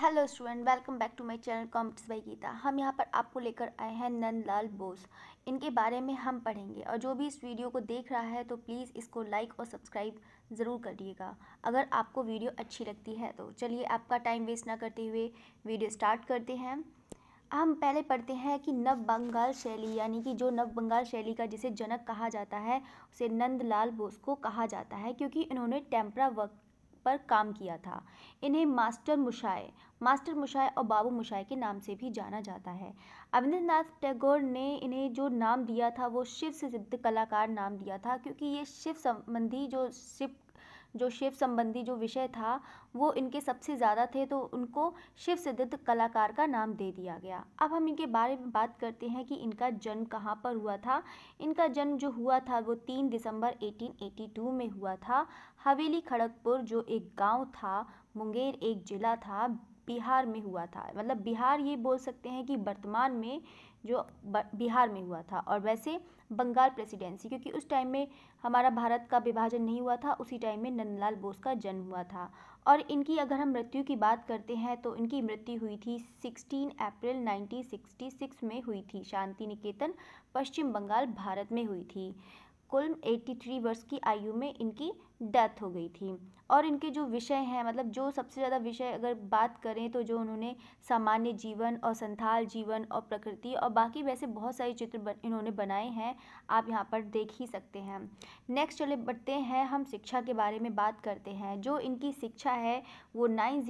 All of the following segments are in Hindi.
hello student welcome back to my channel comps by Geeta हम यहाँ पर आपको लेकर आए हैं नंदलाल बोस इनके बारे में हम पढ़ेंगे और जो भी इस वीडियो को देख रहा है तो प्लीज़ इसको लाइक और सब्सक्राइब ज़रूर करिएगा अगर आपको वीडियो अच्छी लगती है तो चलिए आपका टाइम वेस्ट ना करते हुए वीडियो स्टार्ट करते हैं हम पहले पढ़ते हैं कि नव बंगाल शैली यानी कि जो नव बंगाल शैली का जिसे जनक कहा जाता है उसे नंदलाल बोस को कहा जाता है क्योंकि इन्होंने टेम्परा वर्क पर काम किया था इन्हें मास्टर मुशाए मास्टर मुशाए और बाबू मुशाए के नाम से भी जाना जाता है अविंद्रनाथ टैगोर ने इन्हें जो नाम दिया था वो शिव से सिद्ध कलाकार नाम दिया था क्योंकि ये शिव संबंधी जो शिव जो शिव संबंधी जो विषय था वो इनके सबसे ज़्यादा थे तो उनको शिव सिद्ध कलाकार का नाम दे दिया गया अब हम इनके बारे में बात करते हैं कि इनका जन्म कहाँ पर हुआ था इनका जन्म जो हुआ था वो तीन दिसंबर 1882 में हुआ था हवेली खड़गपुर जो एक गांव था मुंगेर एक ज़िला था बिहार में हुआ था मतलब बिहार ये बोल सकते हैं कि वर्तमान में जो बिहार में हुआ था और वैसे बंगाल प्रेसिडेंसी क्योंकि उस टाइम में हमारा भारत का विभाजन नहीं हुआ था उसी टाइम में नंदलाल बोस का जन्म हुआ था और इनकी अगर हम मृत्यु की बात करते हैं तो इनकी मृत्यु हुई थी 16 अप्रैल 1966 में हुई थी शांति निकेतन पश्चिम बंगाल भारत में हुई थी कुल 83 वर्ष की आयु में इनकी डेथ हो गई थी और इनके जो विषय हैं मतलब जो सबसे ज़्यादा विषय अगर बात करें तो जो उन्होंने सामान्य जीवन और संथाल जीवन और प्रकृति और बाकी वैसे बहुत सारे चित्र बन, इन्होंने बनाए हैं आप यहाँ पर देख ही सकते हैं नेक्स्ट चले बढ़ते हैं हम शिक्षा के बारे में बात करते हैं जो इनकी शिक्षा है वो नाइन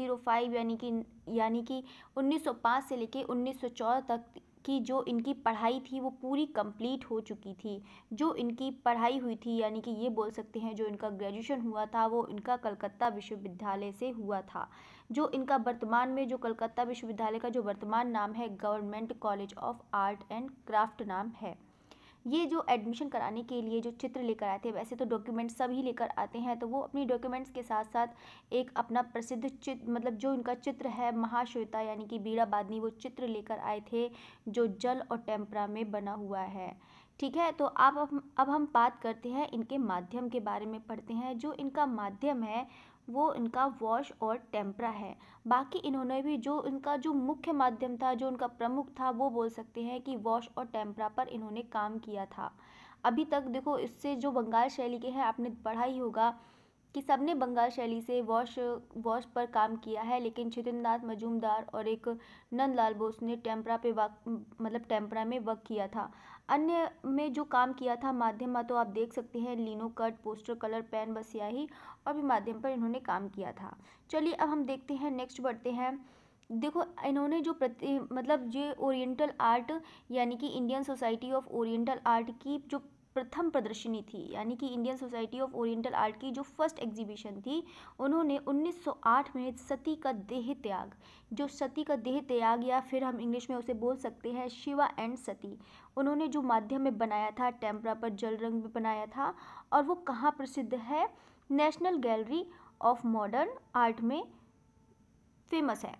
यानी कि यानी कि उन्नीस से लेके उन्नीस तक की जो इनकी पढ़ाई थी वो पूरी कंप्लीट हो चुकी थी जो इनकी पढ़ाई हुई थी यानी कि ये बोल सकते हैं जो इनका ग्रेजुएशन हुआ था वो इनका कलकत्ता विश्वविद्यालय से हुआ था जो इनका वर्तमान में जो कलकत्ता विश्वविद्यालय का जो वर्तमान नाम है government college of art and craft नाम है ये जो एडमिशन कराने के लिए जो चित्र लेकर आए थे वैसे तो डॉक्यूमेंट्स सभी लेकर आते हैं तो वो अपनी डॉक्यूमेंट्स के साथ साथ एक अपना प्रसिद्ध चित्र मतलब जो उनका चित्र है महाश्वेता यानी कि बीड़ा बादनी वो चित्र लेकर आए थे जो जल और टेम्परा में बना हुआ है ठीक है तो आप अब हम बात करते हैं इनके माध्यम के बारे में पढ़ते हैं जो इनका माध्यम है वो इनका वॉश और टेम्परा है बाकी इन्होंने भी जो इनका जो मुख्य माध्यम था जो उनका प्रमुख था वो बोल सकते हैं कि वॉश और टेम्परा पर इन्होंने काम किया था अभी तक देखो इससे जो बंगाल शैली के हैं आपने पढ़ा ही होगा कि सबने बंगाल शैली से वॉश वॉश पर काम किया है लेकिन छितिनदास मजूमदार और एक नंदलाल बोस ने टेम्परा पे वक मतलब टेम्परा में वक किया था अन्य में जो काम किया था माध्यम में तो आप देख सकते हैं lino cut poster colour pen व और भी माध्यम पर इन्होंने काम किया था चलिए अब हम देखते हैं नेक्स्ट बढ़ते हैं देखो इन्होंने जो प्रति मतलब जो ओरिएंटल आर्ट यानी कि Indian society of oriental art की जो प्रथम प्रदर्शनी थी यानी कि Indian society of oriental art की जो फर्स्ट एग्जीबिशन थी उन्होंने 1908 में सती का देह त्याग जो सती का देह त्याग या फिर हम इंग्लिश में उसे बोल सकते हैं शिवा एंड सती उन्होंने जो माध्यम में बनाया था टेम्परा पर जल रंग भी बनाया था और वो कहाँ प्रसिद्ध है national gallery of modern art में फेमस है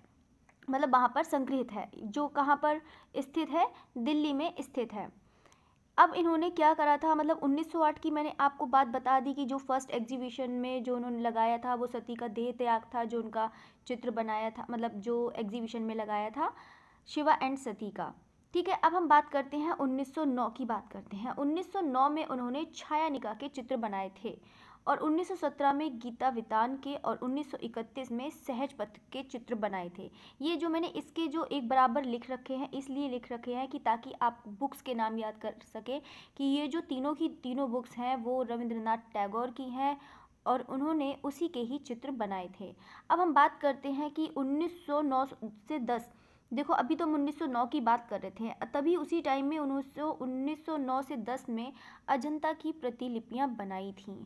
मतलब वहाँ पर संग्रहित है जो कहाँ पर स्थित है दिल्ली में स्थित है अब इन्होंने क्या करा था मतलब 1908 की मैंने आपको बात बता दी कि जो फर्स्ट एग्जीबिशन में जो उन्होंने लगाया था वो सती का देह त्याग था जो उनका चित्र बनाया था मतलब जो एग्जीबिशन में लगाया था शिवा एंड सती का ठीक है अब हम बात करते हैं 1909 की बात करते हैं 1909 में उन्होंने छाया निका के चित्र बनाए थे और 1917 में गीता वितान के और 1931 में सहज पथ के चित्र बनाए थे ये जो मैंने इसके जो एक बराबर लिख रखे हैं इसलिए लिख रखे हैं कि ताकि आप बुक्स के नाम याद कर सकें कि ये जो तीनों की तीनों बुक्स हैं वो रविंद्रनाथ टैगोर की हैं और उन्होंने उसी के ही चित्र बनाए थे अब हम बात करते हैं कि उन्नीस से दस देखो अभी तो हम 1909 की बात कर रहे थे तभी उसी टाइम में उन्नीस सौ से 10 में अजंता की प्रतिलिपियां बनाई थीं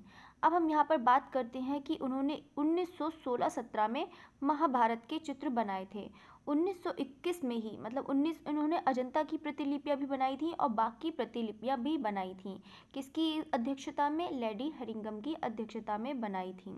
अब हम यहाँ पर बात करते हैं कि उन्होंने 1916-17 में महाभारत के चित्र बनाए थे 1921 में ही मतलब 19 उन्होंने अजंता की प्रतिलिपियाँ भी बनाई थी और बाकी प्रतिलिपियाँ भी बनाई थी किसकी अध्यक्षता में लेडी हरिंगम की अध्यक्षता में बनाई थी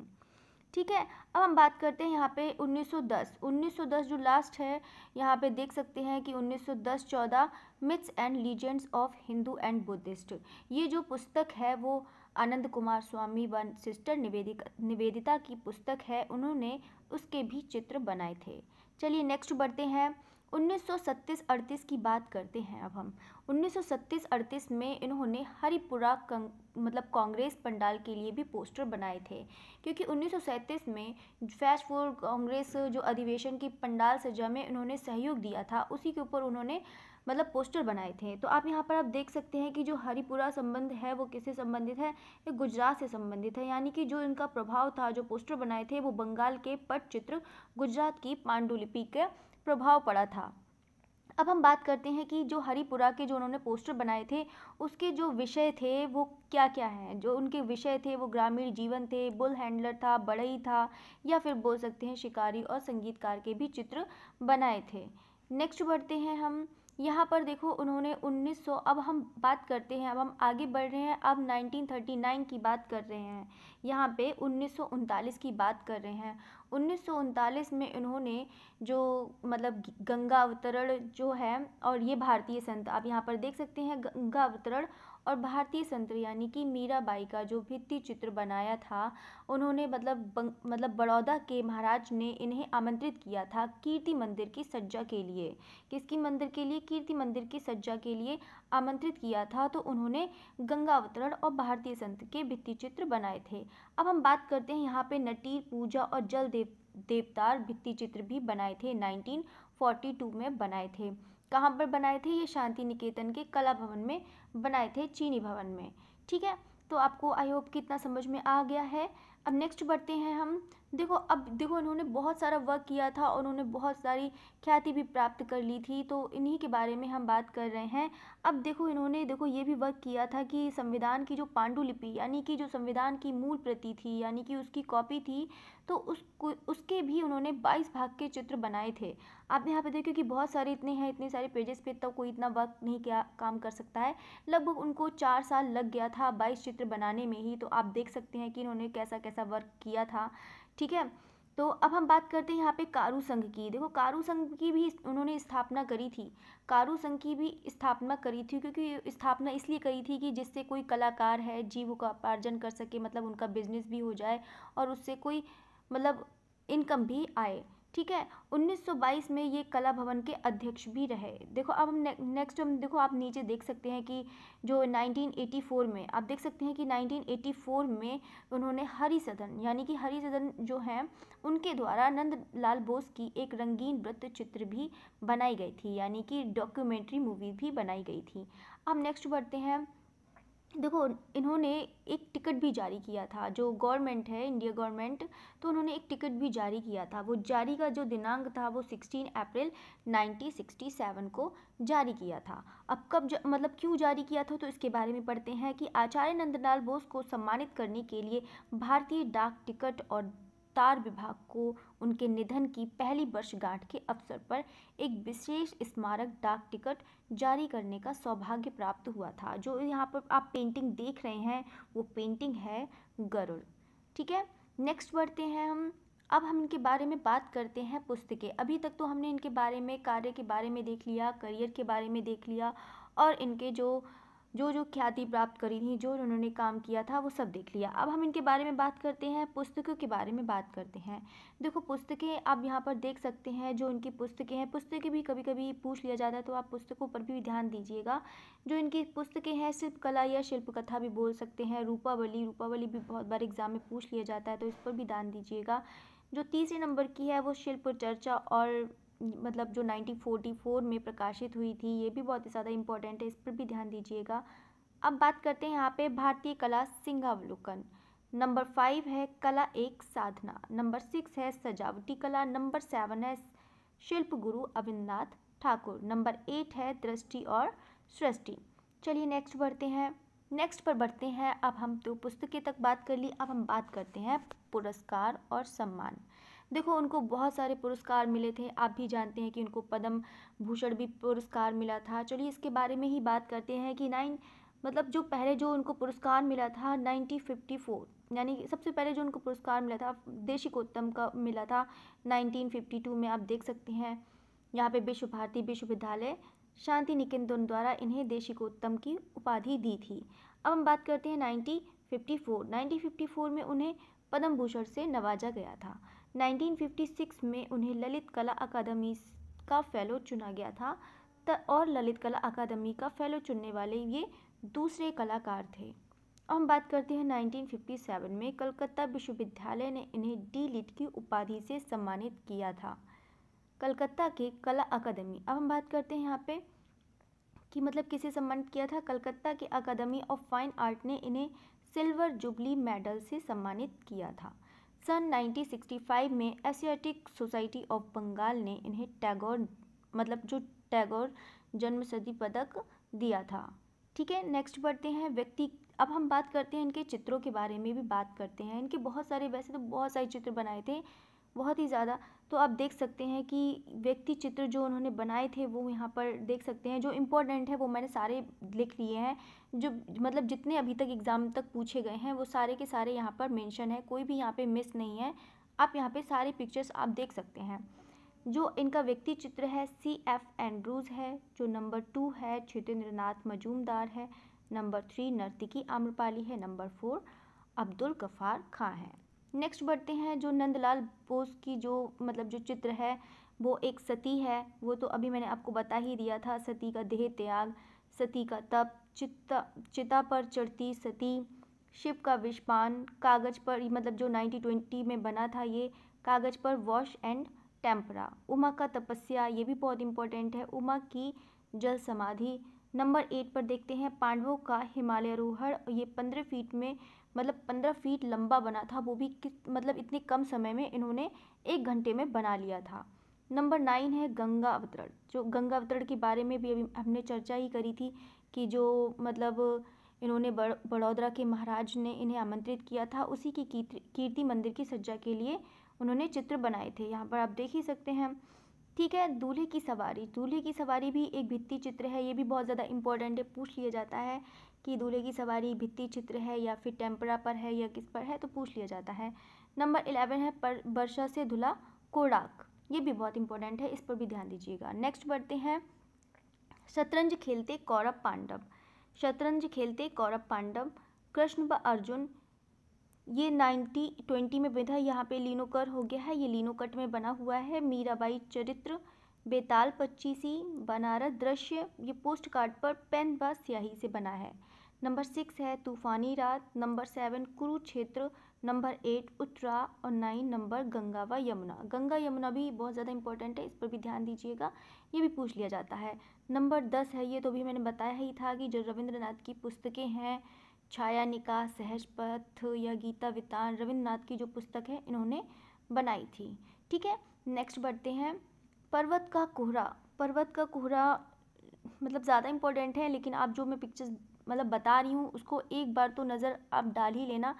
ठीक है अब हम बात करते हैं यहाँ पे 1910 1910 जो लास्ट है यहाँ पे देख सकते हैं कि 1910 14 myths and legends of Hindu and Buddhist ये जो पुस्तक है वो आनंद कुमार स्वामी वन सिस्टर निवेदिक निवेदिता की पुस्तक है उन्होंने उसके भी चित्र बनाए थे चलिए नेक्स्ट बढ़ते हैं 1937 सौ की बात करते हैं अब हम 1937-38 में इन्होंने हरिपुरा मतलब कांग्रेस पंडाल के लिए भी पोस्टर बनाए थे क्योंकि 1937 में फैश फॉर कांग्रेस जो अधिवेशन की पंडाल सजा में इन्होंने सहयोग दिया था उसी के ऊपर उन्होंने मतलब पोस्टर बनाए थे तो आप यहाँ पर आप देख सकते हैं कि जो हरिपुरा संबंध है वो किससे संबंधित है ये गुजरात से संबंधित है यानी कि जो इनका प्रभाव था जो पोस्टर बनाए थे वो बंगाल के पट चित्र गुजरात की पांडुलिपि के प्रभाव पड़ा था अब हम बात करते हैं कि जो हरिपुरा के जो उन्होंने पोस्टर बनाए थे उसके जो विषय थे वो क्या क्या हैं जो उनके विषय थे वो ग्रामीण जीवन थे बुल हैंडलर था बड़ई था या फिर बोल सकते हैं शिकारी और संगीतकार के भी चित्र बनाए थे नेक्स्ट बढ़ते हैं हम यहाँ पर देखो उन्होंने 1900 अब हम बात करते हैं अब हम आगे बढ़ रहे हैं अब 1939 की बात कर रहे हैं यहाँ पे उन्नीस की बात कर रहे हैं उन्नीस में इन्होंने जो मतलब गंगा अवतरण जो है और ये भारतीय संत आप यहाँ पर देख सकते हैं गंगा अवतरण और भारतीय संत यानी कि मीराबाई का जो भित्ति चित्र बनाया था उन्होंने मतलब मतलब बड़ौदा के महाराज ने इन्हें आमंत्रित किया था कीर्ति मंदिर की सज्जा के लिए किसकी मंदिर के लिए कीर्ति मंदिर की सज्जा के लिए आमंत्रित किया था तो उन्होंने गंगा अवतरण और भारतीय संत के भित्ति चित्र बनाए थे अब हम बात करते हैं यहाँ पे नटीर पूजा और जल देव देवतार भित्ति चित्र भी बनाए थे 1942 में बनाए थे कहाँ पर बनाए थे ये शांति निकेतन के कला भवन में बनाए थे चीनी भवन में ठीक है तो आपको आई होप कितना समझ में आ गया है अब नेक्स्ट बढ़ते हैं हम देखो अब देखो इन्होंने बहुत सारा वर्क किया था और उन्होंने बहुत सारी ख्याति भी प्राप्त कर ली थी तो इन्हीं के बारे में हम बात कर रहे हैं अब देखो इन्होंने देखो ये भी वर्क किया था कि संविधान की जो पांडुलिपि यानी कि जो संविधान की मूल प्रति थी यानी कि उसकी कॉपी थी तो उसको उसके भी उन्होंने बाईस भाग के चित्र बनाए थे आप यहाँ पर देखो कि बहुत सारे इतने हैं इतने सारे पेजेस पे तब तो कोई इतना वक्त नहीं क्या काम कर सकता है लगभग उनको चार साल लग गया था बाईस चित्र बनाने में ही तो आप देख सकते हैं कि इन्होंने कैसा कैसा वर्क किया था ठीक है तो अब हम बात करते हैं यहाँ पे कारू संघ की देखो कारू संघ की भी उन्होंने स्थापना करी थी कारू संघ की भी स्थापना करी थी क्योंकि स्थापना इसलिए करी थी कि जिससे कोई कलाकार है जीव का उपार्जन कर सके मतलब उनका बिजनेस भी हो जाए और उससे कोई मतलब इनकम भी आए ठीक है 1922 में ये कला भवन के अध्यक्ष भी रहे देखो अब हम ने, नेक्स्ट हम देखो आप नीचे देख सकते हैं कि जो 1984 में आप देख सकते हैं कि 1984 में उन्होंने हरी सदन यानी कि हरी सदन जो है उनके द्वारा नंद लाल बोस की एक रंगीन वृत्त चित्र भी बनाई गई थी यानी कि डॉक्यूमेंट्री मूवी भी बनाई गई थी अब नेक्स्ट बढ़ते हैं देखो इन्होंने एक टिकट भी जारी किया था जो गवर्नमेंट है इंडिया गवर्नमेंट तो उन्होंने एक टिकट भी जारी किया था वो जारी का जो दिनांक था वो 16 अप्रैल 1967 को जारी किया था अब कब मतलब क्यों जारी किया था तो इसके बारे में पढ़ते हैं कि आचार्य नंदलाल बोस को सम्मानित करने के लिए भारतीय डाक टिकट और तार विभाग को उनके निधन की पहली वर्षगांठ के अवसर पर एक विशेष स्मारक डाक टिकट जारी करने का सौभाग्य प्राप्त हुआ था जो यहाँ पर आप पेंटिंग देख रहे हैं वो पेंटिंग है गरुड़ ठीक है नेक्स्ट बढ़ते हैं हम अब हम इनके बारे में बात करते हैं पुस्तकें अभी तक तो हमने इनके बारे में कार्य के बारे में देख लिया करियर के बारे में देख लिया और इनके जो जो जो ख्याति प्राप्त करी थी जो उन्होंने काम किया था वो सब देख लिया अब हम इनके बारे में बात करते हैं पुस्तकों के बारे में बात करते हैं देखो पुस्तकें आप यहाँ पर देख सकते हैं जो इनकी पुस्तकें हैं पुस्तकें भी कभी कभी पूछ लिया जाता है तो आप पुस्तकों पर भी ध्यान दीजिएगा जो इनकी पुस्तकें हैं कला या शिल्पकथा भी बोल सकते हैं रूपावली रूपावली भी बहुत बार एग्ज़ाम में पूछ लिया जाता है तो इस पर भी ध्यान दीजिएगा जो तीसरे नंबर की है वो शिल्प चर्चा और मतलब जो 1944 में प्रकाशित हुई थी ये भी बहुत ही ज़्यादा इम्पोर्टेंट है इस पर भी ध्यान दीजिएगा अब बात करते हैं यहाँ पे भारतीय कला सिंहावलोकन नंबर फाइव है कला एक साधना नंबर सिक्स है सजावटी कला नंबर सेवन है शिल्प गुरु अविंद्रनाथ ठाकुर नंबर एट है दृष्टि और सृष्टि चलिए नेक्स्ट बढ़ते हैं नेक्स्ट पर बढ़ते हैं अब हम तो पुस्तकें तक बात कर ली अब हम बात करते हैं पुरस्कार और सम्मान देखो उनको बहुत सारे पुरस्कार मिले थे आप भी जानते हैं कि उनको पद्म भूषण भी पुरस्कार मिला था चलिए इसके बारे में ही बात करते हैं कि नाइन मतलब जो पहले जो उनको पुरस्कार मिला था नाइनटीन फिफ्टी फोर यानी सबसे पहले जो उनको पुरस्कार मिला था देशिकोत्तम का मिला था 1952 में आप देख सकते हैं यहाँ पे विश्व भारती विश्वविद्यालय शांति निकेतन द्वारा इन्हें देशिकोत्तम की उपाधि दी थी अब हम बात करते हैं 1954 1954 में उन्हें पद्म भूषण से नवाजा गया था 1956 में उन्हें ललित कला अकादमी का फेलो चुना गया था त और ललित कला अकादमी का फेलो चुनने वाले ये दूसरे कलाकार थे अब हम बात करते हैं 1957 में कलकत्ता विश्वविद्यालय ने इन्हें डी लिट की उपाधि से सम्मानित किया था कलकत्ता के कला अकादमी अब हम बात करते हैं यहाँ पे कि मतलब किसे सम्मानित किया था कलकत्ता के अकादमी ऑफ फाइन आर्ट ने इन्हें सिल्वर जुबली मेडल से सम्मानित किया था सन 1965 में एशियाटिक सोसाइटी ऑफ बंगाल ने इन्हें टैगोर मतलब जो टैगोर जन्म सदी पदक दिया था ठीक है नेक्स्ट बढ़ते हैं व्यक्ति अब हम बात करते हैं इनके चित्रों के बारे में भी बात करते हैं इनके बहुत सारे वैसे तो बहुत सारे चित्र बनाए थे बहुत ही ज़्यादा तो आप देख सकते हैं कि व्यक्ति चित्र जो उन्होंने बनाए थे वो यहाँ पर देख सकते हैं जो इम्पोर्टेंट है वो मैंने सारे लिख लिए हैं जो मतलब जितने अभी तक एग्ज़ाम तक पूछे गए हैं वो सारे के सारे यहाँ पर मेंशन है कोई भी यहाँ पे मिस नहीं है आप यहाँ पे सारे पिक्चर्स आप देख सकते हैं जो इनका व्यक्ति चित्र है सी एफ एंड्रूज़ है जो नंबर टू है क्षितेंद्र नाथ मजूमदार है नंबर थ्री नर्तिकी आम्रपाली है नंबर फोर अब्दुल गफ़ार खां हैं नेक्स्ट बढ़ते हैं जो नंदलाल बोस की जो मतलब जो चित्र है वो एक सती है वो तो अभी मैंने आपको बता ही दिया था सती का देह त्याग सती का तप चित्ता चिता पर चढ़ती सती शिव का विषपान कागज पर मतलब जो ट्वेंटी में बना था ये कागज पर वॉश एंड टेम्परा उमा का तपस्या ये भी बहुत इम्पोर्टेंट है उमा की जल समाधि नंबर एट पर देखते हैं पांडवों का हिमालय रोहण ये पंद्रह फीट में मतलब पंद्रह फीट लंबा बना था वो भी किस मतलब इतने कम समय में इन्होंने एक घंटे में बना लिया था नंबर नाइन है गंगा अवतरण जो गंगा अवतरण के बारे में भी अभी हमने चर्चा ही करी थी कि जो मतलब इन्होंने बड़ बड़ौदरा के महाराज ने इन्हें आमंत्रित किया था उसी की कीर्ति मंदिर की सज्जा के लिए उन्होंने चित्र बनाए थे यहाँ पर आप देख ही सकते हैं ठीक है दूल्हे की सवारी दूल्हे की सवारी भी एक भित्ति चित्र है ये भी बहुत ज़्यादा इंपॉर्टेंट है पूछ लिया जाता है कि दूल्हे की सवारी भित्ति चित्र है या फिर टेम्परा पर है या किस पर है तो पूछ लिया जाता है नंबर इलेवन है पर वर्षा से धुला कोड़ाक ये भी बहुत इंपॉर्टेंट है इस पर भी ध्यान दीजिएगा नेक्स्ट बढ़ते हैं शतरंज खेलते कौरव पांडव शतरंज खेलते कौरव पांडव कृष्ण व अर्जुन ये नाइन्टी ट्वेंटी में विधा यहाँ पे लीनोकर हो गया है ये लीनोकट में बना हुआ है मीराबाई चरित्र बेताल पच्चीसी बनारस दृश्य ये पोस्ट कार्ड पर पेन व स्याही से बना है नंबर सिक्स है तूफ़ानी रात number seven Kurukshetra number eight Uttara और नाइन नंबर गंगा व यमुना गंगा यमुना भी बहुत ज़्यादा इंपॉर्टेंट है इस पर भी ध्यान दीजिएगा ये भी पूछ लिया जाता है नंबर दस है ये तो भी मैंने बताया ही था कि जो रविंद्रनाथ की पुस्तकें हैं छाया निकाह सहज पथ या गीता वितान रविंद्रनाथ की जो पुस्तक है इन्होंने बनाई थी ठीक है नेक्स्ट बढ़ते हैं पर्वत का कोहरा पर्वत का कोहरा मतलब ज़्यादा इम्पोर्टेंट है लेकिन आप जो मैं पिक्चर्स मतलब बता रही हूँ उसको एक बार तो नज़र आप डाल ही लेना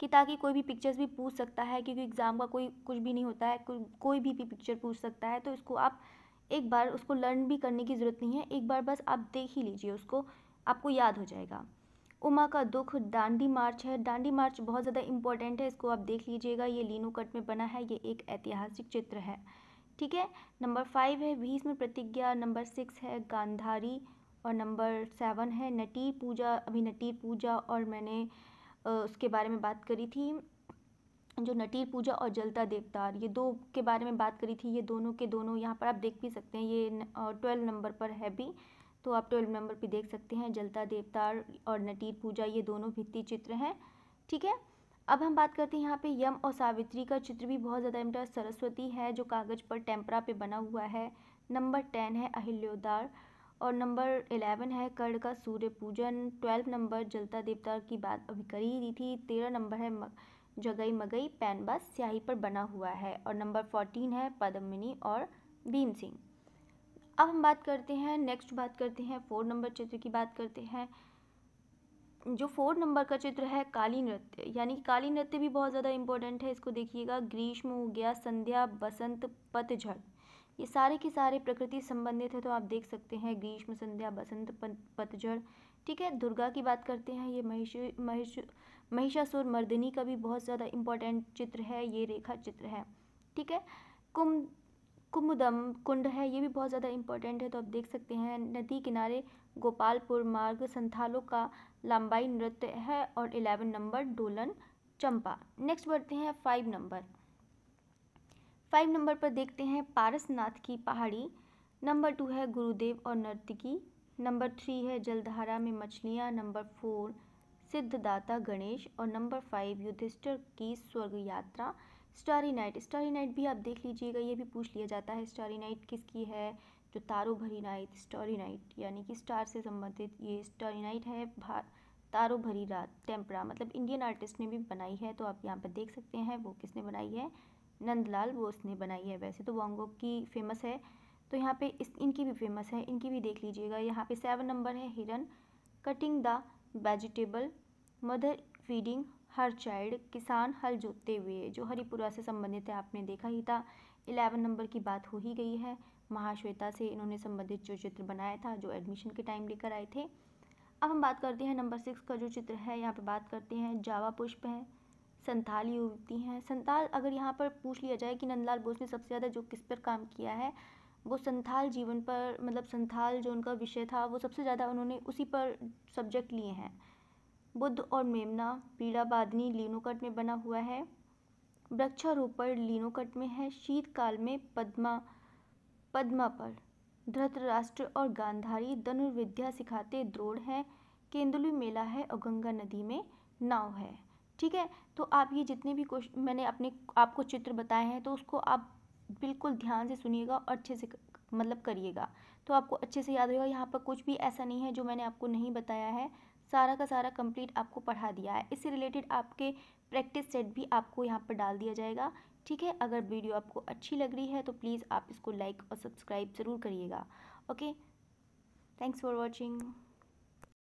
कि ताकि कोई भी पिक्चर्स भी पूछ सकता है क्योंकि एग्ज़ाम का कोई कुछ भी नहीं होता है कोई कोई भी, भी पिक्चर पूछ सकता है तो इसको आप एक बार उसको लर्न भी करने की ज़रूरत नहीं है एक बार बस आप देख ही लीजिए उसको आपको याद हो जाएगा उमा का दुख दांडी मार्च है दांडी मार्च बहुत ज़्यादा इंपॉर्टेंट है इसको आप देख लीजिएगा ये लीनो कट में बना है ये एक ऐतिहासिक चित्र है ठीक है नंबर फाइव है भीष्म प्रतिज्ञा नंबर सिक्स है गांधारी और नंबर सेवन है नटी पूजा अभी नटी पूजा और मैंने उसके बारे में बात करी थी जो नटीर पूजा और जलता देवतार ये दो के बारे में बात करी थी ये दोनों के दोनों यहाँ पर आप देख भी सकते हैं ये ट्वेल्व नंबर पर है भी तो आप ट्वेल्व नंबर पे देख सकते हैं जलता देवता और नटीर पूजा ये दोनों भित्ति चित्र हैं ठीक है अब हम बात करते हैं यहाँ पे यम और सावित्री का चित्र भी बहुत ज़्यादा इम्पोर्टेंट सरस्वती है जो कागज़ पर टेम्परा पे बना हुआ है नंबर टेन है अहिल्योदार और नंबर एलेवन है कर्ण का सूर्य पूजन ट्वेल्व नंबर जलता देवता की बात अभी करी ही दी थी तेरह नंबर है मग, जगई मगई पैनबस स्याही पर बना हुआ है और नंबर फोर्टीन है पद्मिनी और भीम सिंह अब हम बात करते हैं नेक्स्ट बात करते हैं फोर नंबर चित्र की बात करते हैं जो फोर नंबर का चित्र है काली नृत्य यानी कि काली नृत्य भी बहुत ज़्यादा इंपॉर्टेंट है इसको देखिएगा ग्रीष्म हो गया संध्या बसंत पतझड़ ये सारे के सारे प्रकृति संबंधित है तो आप देख सकते हैं ग्रीष्म संध्या बसंत पतझड़ ठीक है दुर्गा की बात करते हैं ये महिष महिष महिषासुर मर्दिनी का भी बहुत ज़्यादा इंपॉर्टेंट चित्र है ये रेखा चित्र है ठीक है कुंभ कुमुदम कुंड है ये भी बहुत ज़्यादा इंपॉर्टेंट है तो आप देख सकते हैं नदी किनारे गोपालपुर मार्ग संथालों का लंबाई नृत्य है और eleven number Dolan Champa next बढ़ते हैं फाइव नंबर फाइव नंबर पर देखते हैं पारसनाथ की पहाड़ी नंबर टू है गुरुदेव और नर्तकी नंबर थ्री है जलधारा में मछलियाँ नंबर फोर सिद्धदाता गणेश और नंबर फाइव युधिष्ठर की स्वर्ग यात्रा स्टारी नाइट स्टारी नाइट भी आप देख लीजिएगा ये भी पूछ लिया जाता है स्टारी नाइट किसकी है जो तारों भरी नाइट स्टारी नाइट यानी कि स्टार से संबंधित ये स्टारी नाइट है भा तारों भरी रात टेम्परा मतलब इंडियन आर्टिस्ट ने भी बनाई है तो आप यहाँ पर देख सकते हैं वो किसने बनाई है नंदलाल बोस ने बनाई है वैसे तो वोंगो की फेमस है तो यहाँ पे इस इनकी भी फेमस है इनकी भी देख लीजिएगा यहाँ पे सेवन नंबर है हिरन cutting the vegetable mother feeding her child किसान हल जोतते हुए जो हरिपुरा से संबंधित है आपने देखा ही था इलेवन नंबर की बात हो ही गई है महाश्वेता से इन्होंने संबंधित जो चित्र बनाया था जो एडमिशन के टाइम लेकर आए थे अब हम बात करते हैं नंबर सिक्स का जो चित्र है यहाँ पर बात करते हैं जावा पुष्प है संथाल युवती हैं संथाल अगर यहाँ पर पूछ लिया जाए कि नंदलाल बोस ने सबसे ज़्यादा जो किस पर काम किया है वो संथाल जीवन पर मतलब संथाल जो उनका विषय था वो सबसे ज़्यादा उन्होंने उसी पर सब्जेक्ट लिए हैं बुद्ध और मेमना पीड़ाबादनी लीनोकट में बना हुआ है वृक्षारोपण लीनोकट में है शीतकाल में पद्मा पद्मा पर धृतराष्ट्र और गांधारी धनुर्विद्या सिखाते द्रोड़ हैं केंदुली मेला है और गंगा नदी में नाव है ठीक है तो आप ये जितने भी क्वेश्चन मैंने अपने आपको चित्र बताए हैं तो उसको आप बिल्कुल ध्यान से सुनिएगा और अच्छे से मतलब करिएगा तो आपको अच्छे से याद होगा यहाँ पर कुछ भी ऐसा नहीं है जो मैंने आपको नहीं बताया है सारा का सारा कंप्लीट आपको पढ़ा दिया है इससे रिलेटेड आपके प्रैक्टिस सेट भी आपको यहाँ पर डाल दिया जाएगा ठीक है अगर वीडियो आपको अच्छी लग रही है तो प्लीज़ आप इसको लाइक और सब्सक्राइब ज़रूर करिएगा ओके थैंक्स फॉर वॉचिंग